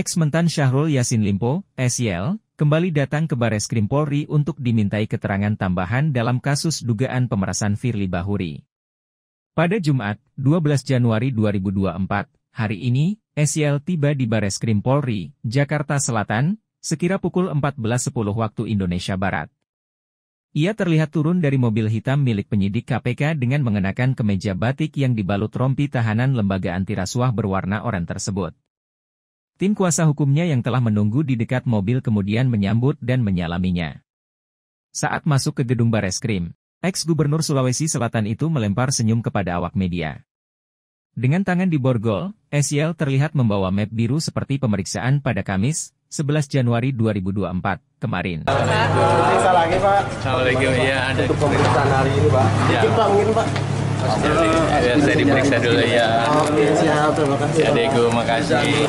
Ex-Mentan Syahrul Yasin Limpo, SYL, kembali datang ke Bares Krim Polri untuk dimintai keterangan tambahan dalam kasus dugaan pemerasan Firly Bahuri. Pada Jumat, 12 Januari 2024, hari ini, SYL tiba di Bares Krim Polri, Jakarta Selatan, sekira pukul 14.10 waktu Indonesia Barat. Ia terlihat turun dari mobil hitam milik penyidik KPK dengan mengenakan kemeja batik yang dibalut rompi tahanan lembaga antirasuah berwarna oranye tersebut. Tim kuasa hukumnya yang telah menunggu di dekat mobil kemudian menyambut dan menyalaminya. Saat masuk ke gedung Bareskrim, ex-gubernur Sulawesi Selatan itu melempar senyum kepada awak media. Dengan tangan di borgol, SEL terlihat membawa map biru seperti pemeriksaan pada Kamis, 11 Januari 2024, kemarin. lagi, Pak. Iya, Untuk pemeriksaan hari ini, Pak. Ya. Pak, mungkin, Pak. Iya, saya diperiksa dulu ya. Oke, siap. Terima Ya, Diego, makasih.